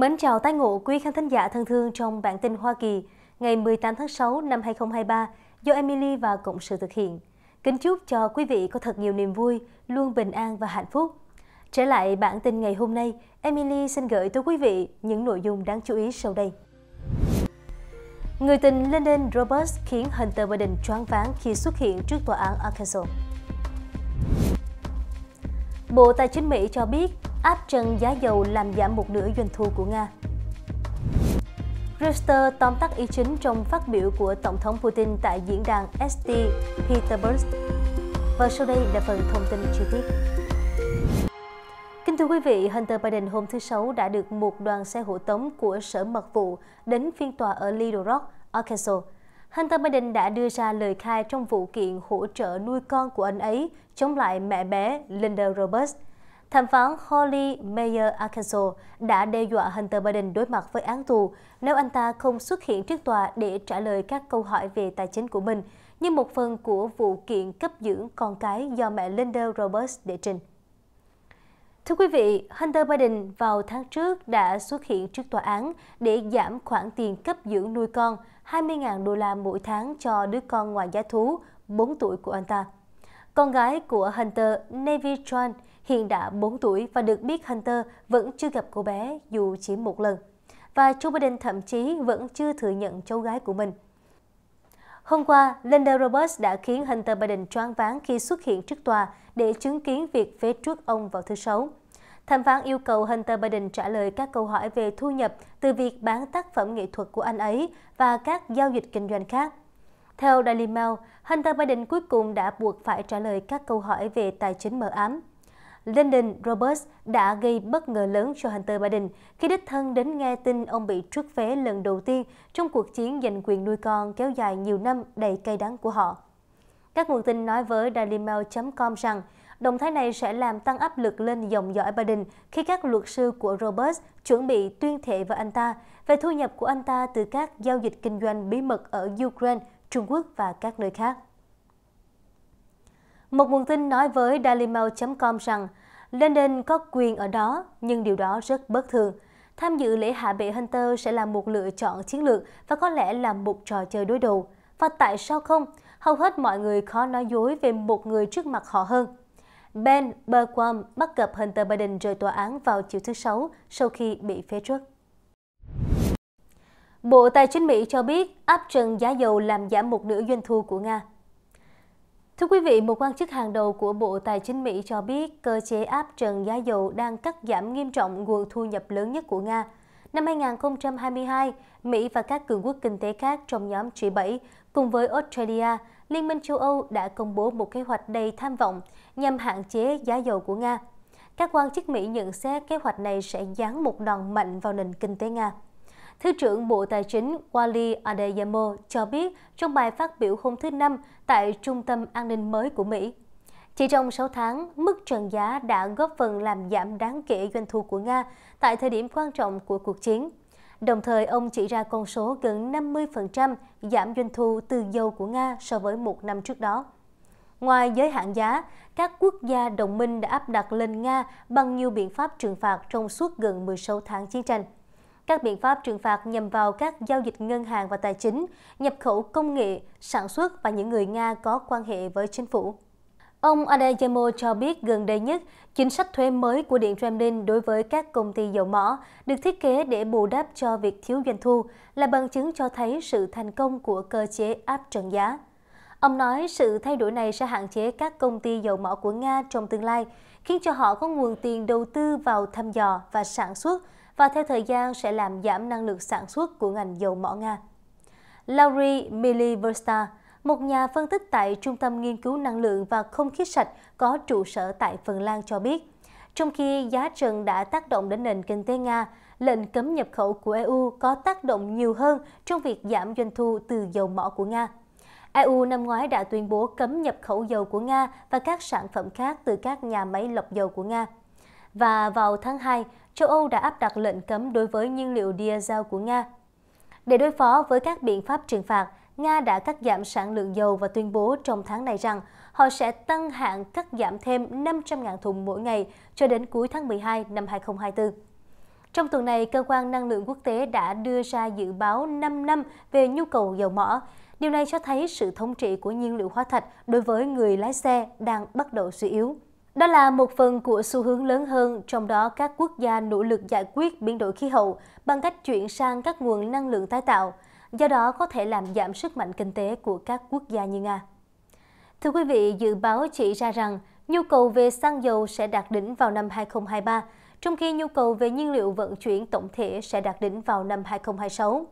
Mến chào tái ngộ quý khán thính giả thân thương trong bản tin Hoa Kỳ ngày 18 tháng 6 năm 2023 do Emily và Cộng sự thực hiện. Kính chúc cho quý vị có thật nhiều niềm vui, luôn bình an và hạnh phúc. Trở lại bản tin ngày hôm nay, Emily xin gửi tới quý vị những nội dung đáng chú ý sau đây. Người tình Lyndon Roberts khiến Hunter Biden choáng váng khi xuất hiện trước tòa án Arkansas. Bộ Tài chính Mỹ cho biết áp trần giá dầu làm giảm một nửa doanh thu của Nga. Reuters tóm tắt ý chính trong phát biểu của Tổng thống Putin tại diễn đàn ST Petersburg. Và sau đây là phần thông tin chi tiết. Kính thưa quý vị, Hunter Biden hôm thứ Sáu đã được một đoàn xe hộ tống của Sở Mật vụ đến phiên tòa ở Little Rock, Arkansas. Hunter Biden đã đưa ra lời khai trong vụ kiện hỗ trợ nuôi con của anh ấy chống lại mẹ bé Linda Roberts Thẩm phán Holly Meyer Arkansas đã đe dọa Hunter Biden đối mặt với án tù nếu anh ta không xuất hiện trước tòa để trả lời các câu hỏi về tài chính của mình, như một phần của vụ kiện cấp dưỡng con cái do mẹ Linda Roberts đệ trình. Thưa quý vị, Hunter Biden vào tháng trước đã xuất hiện trước tòa án để giảm khoản tiền cấp dưỡng nuôi con 20.000 đô la mỗi tháng cho đứa con ngoài giá thú 4 tuổi của anh ta. Con gái của Hunter, Navy John, hiện đã 4 tuổi và được biết Hunter vẫn chưa gặp cô bé dù chỉ một lần. Và Joe Biden thậm chí vẫn chưa thừa nhận cháu gái của mình. Hôm qua, Linda Roberts đã khiến Hunter Biden choáng váng khi xuất hiện trước tòa để chứng kiến việc phế truất ông vào thứ Sáu. Thẩm phán yêu cầu Hunter Biden trả lời các câu hỏi về thu nhập từ việc bán tác phẩm nghệ thuật của anh ấy và các giao dịch kinh doanh khác. Theo Daily Mail, Hunter Biden cuối cùng đã buộc phải trả lời các câu hỏi về tài chính mờ ám, Lyndon Roberts đã gây bất ngờ lớn cho Hunter Biden khi đích thân đến nghe tin ông bị trút phế lần đầu tiên trong cuộc chiến giành quyền nuôi con kéo dài nhiều năm đầy cay đắng của họ. Các nguồn tin nói với dailymail.com rằng động thái này sẽ làm tăng áp lực lên dòng dõi Biden khi các luật sư của Roberts chuẩn bị tuyên thệ với anh ta về thu nhập của anh ta từ các giao dịch kinh doanh bí mật ở Ukraine, Trung Quốc và các nơi khác. Một nguồn tin nói với dailymail.com rằng Lenin có quyền ở đó, nhưng điều đó rất bất thường. Tham dự lễ hạ bệ Hunter sẽ là một lựa chọn chiến lược và có lẽ là một trò chơi đối đầu. Và tại sao không? Hầu hết mọi người khó nói dối về một người trước mặt họ hơn. Ben Bergwam bắt gặp Hunter Biden rời tòa án vào chiều thứ Sáu sau khi bị phế truất. Bộ Tài chính Mỹ cho biết áp trần giá dầu làm giảm một nửa doanh thu của Nga. Thưa quý vị, một quan chức hàng đầu của Bộ Tài chính Mỹ cho biết cơ chế áp trần giá dầu đang cắt giảm nghiêm trọng nguồn thu nhập lớn nhất của Nga. Năm 2022, Mỹ và các cường quốc kinh tế khác trong nhóm G7 cùng với Australia, Liên minh châu Âu đã công bố một kế hoạch đầy tham vọng nhằm hạn chế giá dầu của Nga. Các quan chức Mỹ nhận xét kế hoạch này sẽ giáng một đòn mạnh vào nền kinh tế Nga. Thứ trưởng Bộ Tài chính Wally Adeyemo cho biết trong bài phát biểu hôm thứ Năm tại Trung tâm An ninh mới của Mỹ. Chỉ trong 6 tháng, mức trần giá đã góp phần làm giảm đáng kể doanh thu của Nga tại thời điểm quan trọng của cuộc chiến. Đồng thời, ông chỉ ra con số gần 50% giảm doanh thu từ dầu của Nga so với một năm trước đó. Ngoài giới hạn giá, các quốc gia đồng minh đã áp đặt lên Nga bằng nhiều biện pháp trừng phạt trong suốt gần 16 tháng chiến tranh các biện pháp trừng phạt nhằm vào các giao dịch ngân hàng và tài chính, nhập khẩu công nghệ, sản xuất và những người Nga có quan hệ với chính phủ. Ông Adeyemo cho biết gần đây nhất, chính sách thuế mới của Điện Kremlin đối với các công ty dầu mỏ được thiết kế để bù đắp cho việc thiếu doanh thu là bằng chứng cho thấy sự thành công của cơ chế áp trần giá. Ông nói sự thay đổi này sẽ hạn chế các công ty dầu mỏ của Nga trong tương lai, khiến cho họ có nguồn tiền đầu tư vào thăm dò và sản xuất và theo thời gian sẽ làm giảm năng lực sản xuất của ngành dầu mỏ Nga. Lauri Miliversta, một nhà phân tích tại Trung tâm Nghiên cứu Năng lượng và Không khí sạch có trụ sở tại Phần Lan cho biết, trong khi giá trần đã tác động đến nền kinh tế Nga, lệnh cấm nhập khẩu của EU có tác động nhiều hơn trong việc giảm doanh thu từ dầu mỏ của Nga. EU năm ngoái đã tuyên bố cấm nhập khẩu dầu của Nga và các sản phẩm khác từ các nhà máy lọc dầu của Nga. Và vào tháng 2, châu Âu đã áp đặt lệnh cấm đối với nhiên liệu diesel của Nga. Để đối phó với các biện pháp trừng phạt, Nga đã cắt giảm sản lượng dầu và tuyên bố trong tháng này rằng họ sẽ tăng hạn cắt giảm thêm 500.000 thùng mỗi ngày cho đến cuối tháng 12 năm 2024. Trong tuần này, Cơ quan Năng lượng Quốc tế đã đưa ra dự báo 5 năm về nhu cầu dầu mỏ. Điều này cho thấy sự thống trị của nhiên liệu hóa thạch đối với người lái xe đang bắt đầu suy yếu. Đó là một phần của xu hướng lớn hơn, trong đó các quốc gia nỗ lực giải quyết biến đổi khí hậu bằng cách chuyển sang các nguồn năng lượng tái tạo, do đó có thể làm giảm sức mạnh kinh tế của các quốc gia như Nga. Thưa quý vị, dự báo chỉ ra rằng nhu cầu về xăng dầu sẽ đạt đỉnh vào năm 2023, trong khi nhu cầu về nhiên liệu vận chuyển tổng thể sẽ đạt đỉnh vào năm 2026.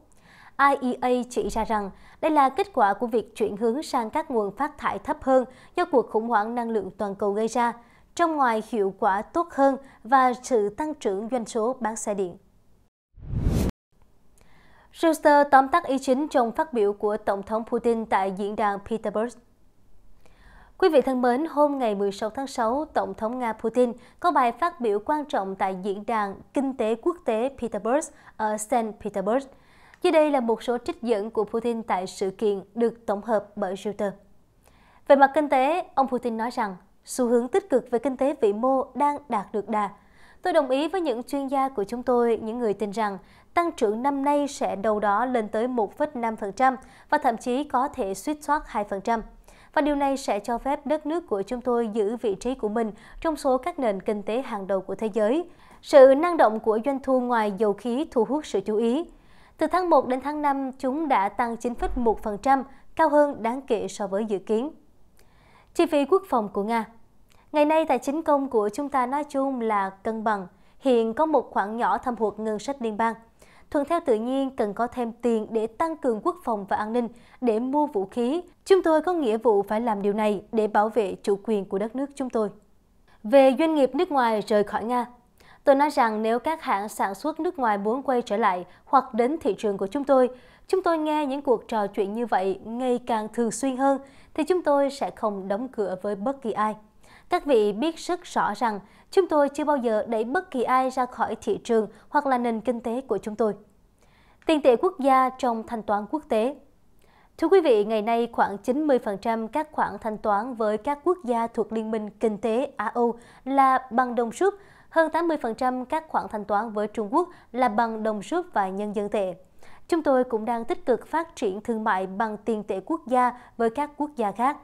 IEA chỉ ra rằng đây là kết quả của việc chuyển hướng sang các nguồn phát thải thấp hơn do cuộc khủng hoảng năng lượng toàn cầu gây ra, trong ngoài hiệu quả tốt hơn và sự tăng trưởng doanh số bán xe điện. Schuster tóm tắt ý chính trong phát biểu của Tổng thống Putin tại diễn đàn Petersburg. Quý vị thân mến, hôm ngày 16 tháng 6, Tổng thống Nga Putin có bài phát biểu quan trọng tại diễn đàn Kinh tế Quốc tế Petersburg ở St. Petersburg. Dưới đây là một số trích dẫn của Putin tại sự kiện được tổng hợp bởi Reuters. Về mặt kinh tế, ông Putin nói rằng xu hướng tích cực về kinh tế vĩ mô đang đạt được đà. Tôi đồng ý với những chuyên gia của chúng tôi, những người tin rằng tăng trưởng năm nay sẽ đầu đó lên tới 1,5% và thậm chí có thể suýt soát 2%. Và điều này sẽ cho phép đất nước của chúng tôi giữ vị trí của mình trong số các nền kinh tế hàng đầu của thế giới. Sự năng động của doanh thu ngoài dầu khí thu hút sự chú ý. Từ tháng 1 đến tháng 5, chúng đã tăng 9,1%, cao hơn đáng kể so với dự kiến chi phí quốc phòng của Nga. Ngày nay, tài chính công của chúng ta nói chung là cân bằng. Hiện có một khoản nhỏ thâm hụt ngân sách liên bang. Thuận theo tự nhiên cần có thêm tiền để tăng cường quốc phòng và an ninh, để mua vũ khí. Chúng tôi có nghĩa vụ phải làm điều này để bảo vệ chủ quyền của đất nước chúng tôi. Về doanh nghiệp nước ngoài rời khỏi Nga, tôi nói rằng nếu các hãng sản xuất nước ngoài muốn quay trở lại hoặc đến thị trường của chúng tôi, chúng tôi nghe những cuộc trò chuyện như vậy ngày càng thường xuyên hơn thì chúng tôi sẽ không đóng cửa với bất kỳ ai. Các vị biết rất rõ rằng chúng tôi chưa bao giờ đẩy bất kỳ ai ra khỏi thị trường hoặc là nền kinh tế của chúng tôi. Tiền tệ quốc gia trong thanh toán quốc tế Thưa quý vị, ngày nay khoảng 90% các khoản thanh toán với các quốc gia thuộc Liên minh Kinh tế Á-Âu là bằng đồng rút, hơn 80% các khoản thanh toán với Trung Quốc là bằng đồng rút và nhân dân tệ. Chúng tôi cũng đang tích cực phát triển thương mại bằng tiền tệ quốc gia với các quốc gia khác.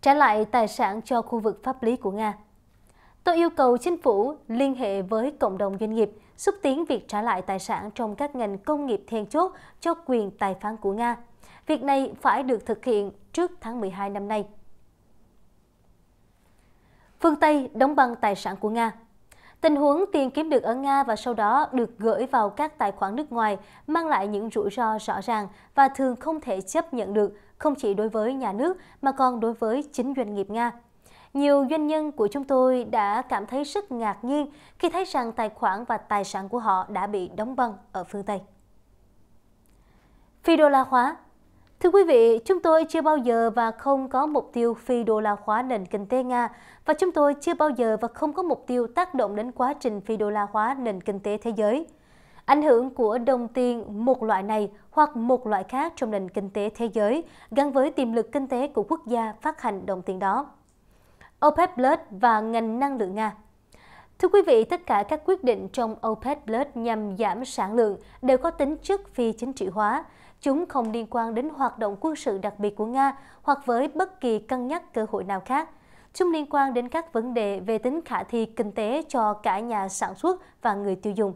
Trả lại tài sản cho khu vực pháp lý của Nga. Tôi yêu cầu chính phủ liên hệ với cộng đồng doanh nghiệp xúc tiến việc trả lại tài sản trong các ngành công nghiệp then chốt cho quyền tài phán của Nga. Việc này phải được thực hiện trước tháng 12 năm nay. Phương Tây đóng băng tài sản của Nga Tình huống tiền kiếm được ở Nga và sau đó được gửi vào các tài khoản nước ngoài mang lại những rủi ro rõ ràng và thường không thể chấp nhận được, không chỉ đối với nhà nước mà còn đối với chính doanh nghiệp Nga. Nhiều doanh nhân của chúng tôi đã cảm thấy rất ngạc nhiên khi thấy rằng tài khoản và tài sản của họ đã bị đóng băng ở phương Tây. Phi đô la hóa Thưa quý vị, chúng tôi chưa bao giờ và không có mục tiêu phi đô la hóa nền kinh tế Nga và chúng tôi chưa bao giờ và không có mục tiêu tác động đến quá trình phi đô la hóa nền kinh tế thế giới. Ảnh hưởng của đồng tiền một loại này hoặc một loại khác trong nền kinh tế thế giới gắn với tiềm lực kinh tế của quốc gia phát hành đồng tiền đó. OPEC Plus và ngành năng lượng Nga Thưa quý vị, tất cả các quyết định trong OPEC Plus nhằm giảm sản lượng đều có tính chất phi chính trị hóa, chúng không liên quan đến hoạt động quân sự đặc biệt của Nga hoặc với bất kỳ cân nhắc cơ hội nào khác. Chúng liên quan đến các vấn đề về tính khả thi kinh tế cho cả nhà sản xuất và người tiêu dùng.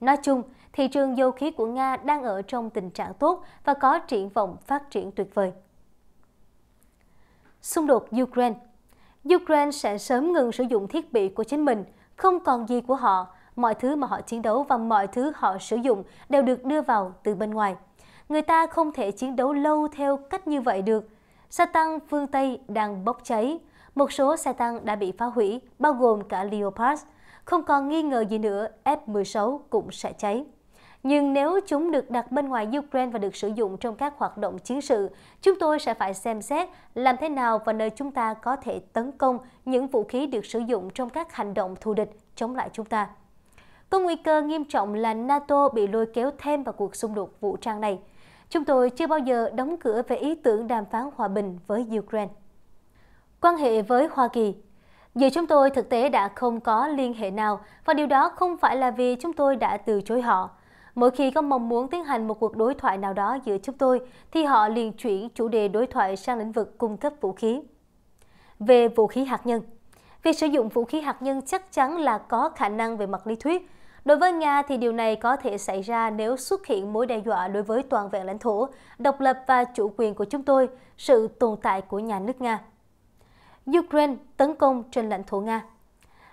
Nói chung, thị trường dầu khí của Nga đang ở trong tình trạng tốt và có triển vọng phát triển tuyệt vời. Xung đột Ukraine Ukraine sẽ sớm ngừng sử dụng thiết bị của chính mình, không còn gì của họ, mọi thứ mà họ chiến đấu và mọi thứ họ sử dụng đều được đưa vào từ bên ngoài. Người ta không thể chiến đấu lâu theo cách như vậy được. Xe tăng phương Tây đang bốc cháy. Một số xe tăng đã bị phá hủy, bao gồm cả Leopard. Không còn nghi ngờ gì nữa, F-16 cũng sẽ cháy. Nhưng nếu chúng được đặt bên ngoài Ukraine và được sử dụng trong các hoạt động chiến sự, chúng tôi sẽ phải xem xét làm thế nào và nơi chúng ta có thể tấn công những vũ khí được sử dụng trong các hành động thù địch chống lại chúng ta. Có nguy cơ nghiêm trọng là NATO bị lôi kéo thêm vào cuộc xung đột vũ trang này. Chúng tôi chưa bao giờ đóng cửa về ý tưởng đàm phán hòa bình với Ukraine. Quan hệ với Hoa Kỳ Giờ chúng tôi thực tế đã không có liên hệ nào và điều đó không phải là vì chúng tôi đã từ chối họ. Mỗi khi có mong muốn tiến hành một cuộc đối thoại nào đó giữa chúng tôi thì họ liền chuyển chủ đề đối thoại sang lĩnh vực cung cấp vũ khí. Về vũ khí hạt nhân Việc sử dụng vũ khí hạt nhân chắc chắn là có khả năng về mặt lý thuyết Đối với Nga thì điều này có thể xảy ra nếu xuất hiện mối đe dọa đối với toàn vẹn lãnh thổ, độc lập và chủ quyền của chúng tôi, sự tồn tại của nhà nước Nga. Ukraine tấn công trên lãnh thổ Nga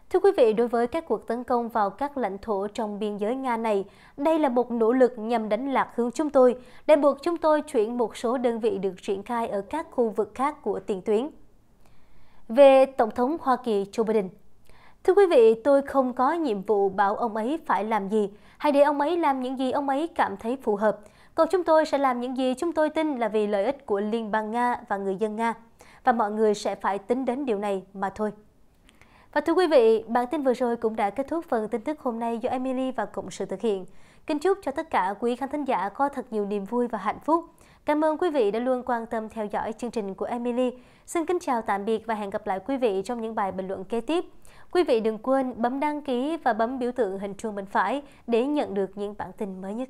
Thưa quý vị, đối với các cuộc tấn công vào các lãnh thổ trong biên giới Nga này, đây là một nỗ lực nhằm đánh lạc hướng chúng tôi, để buộc chúng tôi chuyển một số đơn vị được triển khai ở các khu vực khác của tiền tuyến. Về Tổng thống Hoa Kỳ Joe Biden – Thưa quý vị, tôi không có nhiệm vụ bảo ông ấy phải làm gì. Hãy để ông ấy làm những gì ông ấy cảm thấy phù hợp. Còn chúng tôi sẽ làm những gì chúng tôi tin là vì lợi ích của Liên bang Nga và người dân Nga. Và mọi người sẽ phải tính đến điều này mà thôi. Và thưa quý vị, bản tin vừa rồi cũng đã kết thúc phần tin tức hôm nay do Emily và Cộng sự thực hiện. Kính chúc cho tất cả quý khán thính giả có thật nhiều niềm vui và hạnh phúc. Cảm ơn quý vị đã luôn quan tâm theo dõi chương trình của Emily. Xin kính chào tạm biệt và hẹn gặp lại quý vị trong những bài bình luận kế tiếp. Quý vị đừng quên bấm đăng ký và bấm biểu tượng hình chuông bên phải để nhận được những bản tin mới nhất.